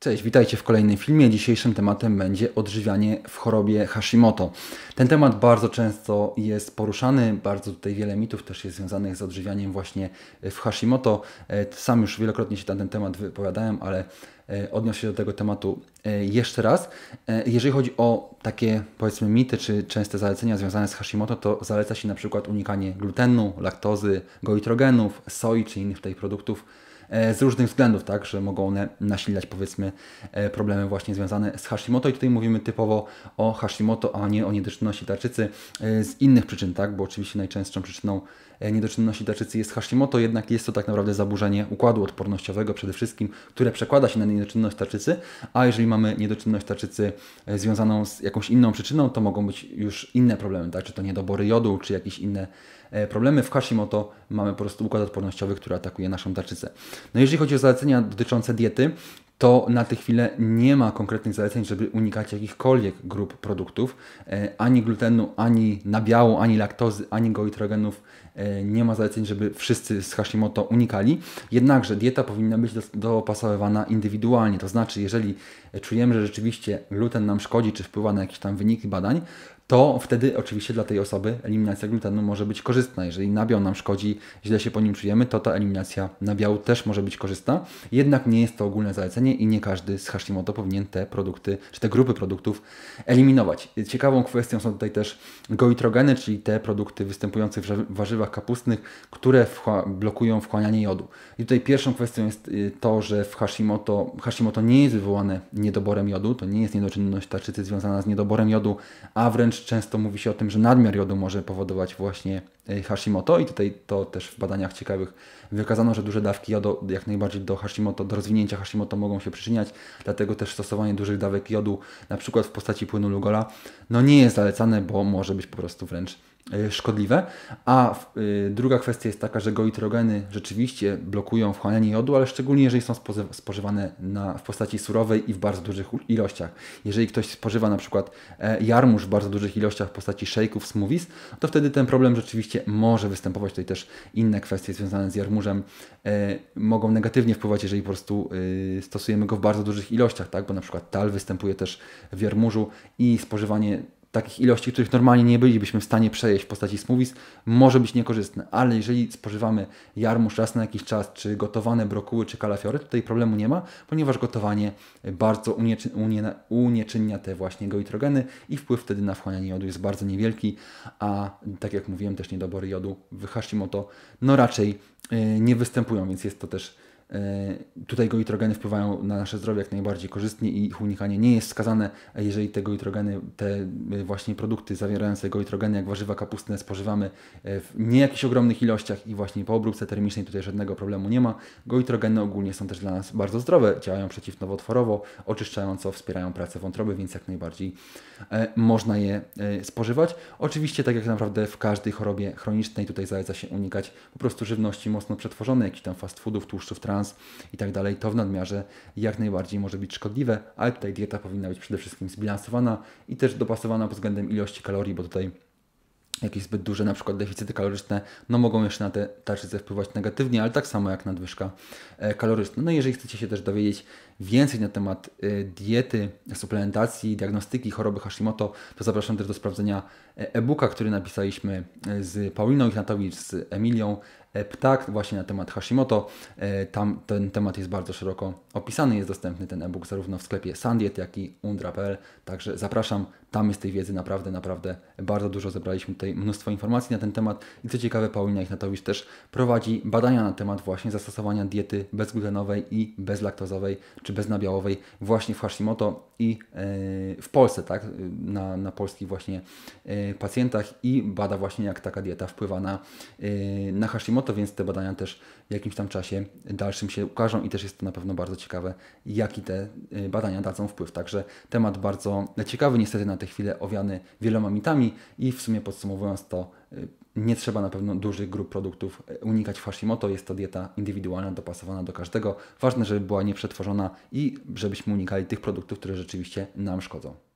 Cześć, witajcie w kolejnym filmie. Dzisiejszym tematem będzie odżywianie w chorobie Hashimoto. Ten temat bardzo często jest poruszany, bardzo tutaj wiele mitów też jest związanych z odżywianiem właśnie w Hashimoto. E, sam już wielokrotnie się na ten temat wypowiadałem, ale E, odniosę się do tego tematu e, jeszcze raz. E, jeżeli chodzi o takie powiedzmy mity czy częste zalecenia związane z Hashimoto, to zaleca się na przykład unikanie glutenu, laktozy, goitrogenów, soi czy innych tych produktów z różnych względów, tak, że mogą one nasilać powiedzmy problemy właśnie związane z Hashimoto i tutaj mówimy typowo o Hashimoto, a nie o niedyczności tarczycy z innych przyczyn, tak, bo oczywiście najczęstszą przyczyną E, niedoczynności tarczycy jest Hashimoto, jednak jest to tak naprawdę zaburzenie układu odpornościowego przede wszystkim, które przekłada się na niedoczynność tarczycy, a jeżeli mamy niedoczynność tarczycy e, związaną z jakąś inną przyczyną, to mogą być już inne problemy, tak? czy to niedobory jodu, czy jakieś inne e, problemy. W Hashimoto mamy po prostu układ odpornościowy, który atakuje naszą tarczycę. No jeżeli chodzi o zalecenia dotyczące diety, to na tę chwilę nie ma konkretnych zaleceń, żeby unikać jakichkolwiek grup produktów. E, ani glutenu, ani nabiału, ani laktozy, ani goitrogenów e, nie ma zaleceń, żeby wszyscy z Hashimoto unikali. Jednakże dieta powinna być dopasowywana indywidualnie. To znaczy, jeżeli czujemy, że rzeczywiście gluten nam szkodzi, czy wpływa na jakieś tam wyniki badań, to wtedy oczywiście dla tej osoby eliminacja glutenu może być korzystna. Jeżeli nabiał nam szkodzi, źle się po nim czujemy, to ta eliminacja nabiału też może być korzystna. Jednak nie jest to ogólne zalecenie i nie każdy z Hashimoto powinien te produkty, czy te grupy produktów eliminować. Ciekawą kwestią są tutaj też goitrogeny, czyli te produkty występujące w warzywach kapustnych, które blokują wchłanianie jodu. I tutaj pierwszą kwestią jest y, to, że w Hashimoto, Hashimoto nie jest wywołane niedoborem jodu, to nie jest niedoczynność tarczycy związana z niedoborem jodu, a wręcz też często mówi się o tym, że nadmiar jodu może powodować właśnie e, Hashimoto i tutaj to też w badaniach ciekawych wykazano, że duże dawki jodu jak najbardziej do Hashimoto, do rozwinięcia Hashimoto mogą się przyczyniać, dlatego też stosowanie dużych dawek jodu na przykład w postaci płynu Lugola no nie jest zalecane, bo może być po prostu wręcz e, szkodliwe. A e, druga kwestia jest taka, że goitrogeny rzeczywiście blokują wchłanianie jodu, ale szczególnie jeżeli są spożywane na, w postaci surowej i w bardzo dużych ilościach. Jeżeli ktoś spożywa na przykład jarmuż w bardzo dużych dużych ilościach w postaci shake'ów, smoothies, to wtedy ten problem rzeczywiście może występować. Tutaj też inne kwestie związane z jarmużem e, mogą negatywnie wpływać, jeżeli po prostu e, stosujemy go w bardzo dużych ilościach, tak? bo na przykład tal występuje też w jarmużu i spożywanie takich ilości, których normalnie nie bylibyśmy w stanie przejeść w postaci smoothies, może być niekorzystne. Ale jeżeli spożywamy jarmuż raz na jakiś czas, czy gotowane brokuły, czy kalafiory, tutaj problemu nie ma, ponieważ gotowanie bardzo unieczyn unieczynnia te właśnie goitrogeny i wpływ wtedy na wchłanianie jodu jest bardzo niewielki, a tak jak mówiłem, też niedobory jodu w Hashimoto no raczej yy, nie występują, więc jest to też E, tutaj goitrogeny wpływają na nasze zdrowie jak najbardziej korzystnie i ich unikanie nie jest skazane, jeżeli te goitrogeny, te e, właśnie produkty zawierające goitrogeny, jak warzywa kapustne, spożywamy e, w nie jakichś ogromnych ilościach i właśnie po obróbce termicznej tutaj żadnego problemu nie ma. Goitrogeny ogólnie są też dla nas bardzo zdrowe, działają przeciwnowotworowo, oczyszczająco, wspierają pracę wątroby, więc jak najbardziej można je spożywać. Oczywiście, tak jak naprawdę w każdej chorobie chronicznej, tutaj zaleca się unikać po prostu żywności mocno przetworzonej, jakichś tam fast foodów, tłuszczów trans, trans i tak dalej, to w nadmiarze jak najbardziej może być szkodliwe, ale tutaj dieta powinna być przede wszystkim zbilansowana i też dopasowana pod względem ilości kalorii, bo tutaj jakieś zbyt duże na przykład deficyty kaloryczne, no mogą jeszcze na te tarczyce wpływać negatywnie, ale tak samo jak nadwyżka e, kaloryczna. No jeżeli chcecie się też dowiedzieć więcej na temat e, diety, suplementacji, diagnostyki choroby Hashimoto, to zapraszam też do sprawdzenia e, e-booka, który napisaliśmy z Pauliną Ignatowicz, z Emilią E, ptak właśnie na temat Hashimoto. E, tam ten temat jest bardzo szeroko opisany. Jest dostępny ten e-book zarówno w sklepie Sandiet, jak i undra.pl. Także zapraszam, tam jest tej wiedzy naprawdę, naprawdę bardzo dużo. Zebraliśmy tutaj mnóstwo informacji na ten temat. I co ciekawe, Paulina Ichnatowicz też prowadzi badania na temat właśnie zastosowania diety bezglutenowej i bezlaktozowej, czy beznabiałowej właśnie w Hashimoto i e, w Polsce, tak? Na, na polskich właśnie pacjentach i bada właśnie jak taka dieta wpływa na, na Hashimoto Hashimoto, więc te badania też w jakimś tam czasie dalszym się ukażą i też jest to na pewno bardzo ciekawe, jaki te y, badania dadzą wpływ. Także temat bardzo ciekawy, niestety na tę chwilę owiany wieloma mitami i w sumie podsumowując to, y, nie trzeba na pewno dużych grup produktów y, unikać w Hashimoto. Jest to dieta indywidualna, dopasowana do każdego. Ważne, żeby była nieprzetworzona i żebyśmy unikali tych produktów, które rzeczywiście nam szkodzą.